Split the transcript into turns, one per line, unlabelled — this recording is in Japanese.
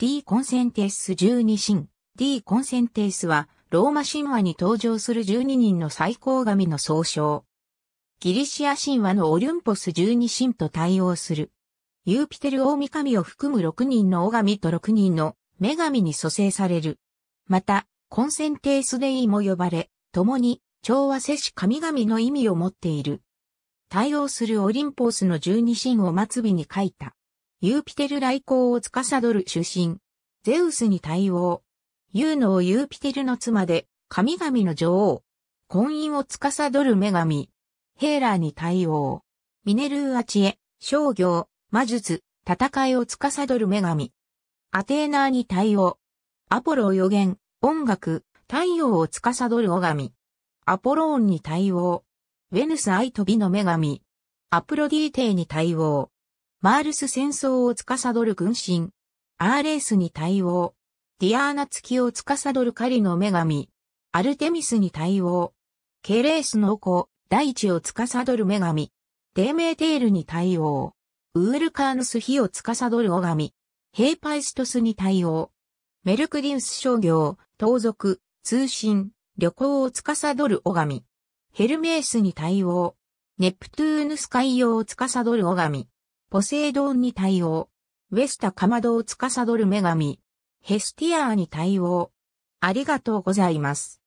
D コンセンテス12神。D コンセンテイスは、ローマ神話に登場する12人の最高神の総称。ギリシア神話のオリュンポス12神と対応する。ユーピテル大神を含む6人の大神と6人の女神に蘇生される。また、コンセンテイスデイも呼ばれ、共に調和摂氏神々の意味を持っている。対応するオリンポスの十二神を末尾に書いた。ユーピテル来航を司る出身。ゼウスに対応。ユーノをユーピテルの妻で、神々の女王。婚姻を司る女神。ヘーラーに対応。ミネルーアチエ、商業、魔術、戦いを司る女神。アテーナーに対応。アポロ予言、音楽、太陽を司る女神。アポローンに対応。ウェヌス愛と美の女神。アプロディーテに対応。マールス戦争を司る軍神。アーレースに対応。ディアーナ月を司る狩りの女神。アルテミスに対応。ケレースの子、大地を司る女神。デーメーテールに対応。ウールカーヌス火を司る女神。ヘイパイストスに対応。メルクディウス商業、盗賊、通信、旅行を司る女神。ヘルメースに対応。ネプトゥーヌス海洋を司る女神。ポセイドンに対応。ウェスタかまどを司る女神。ヘスティアーに対応。ありがとうございます。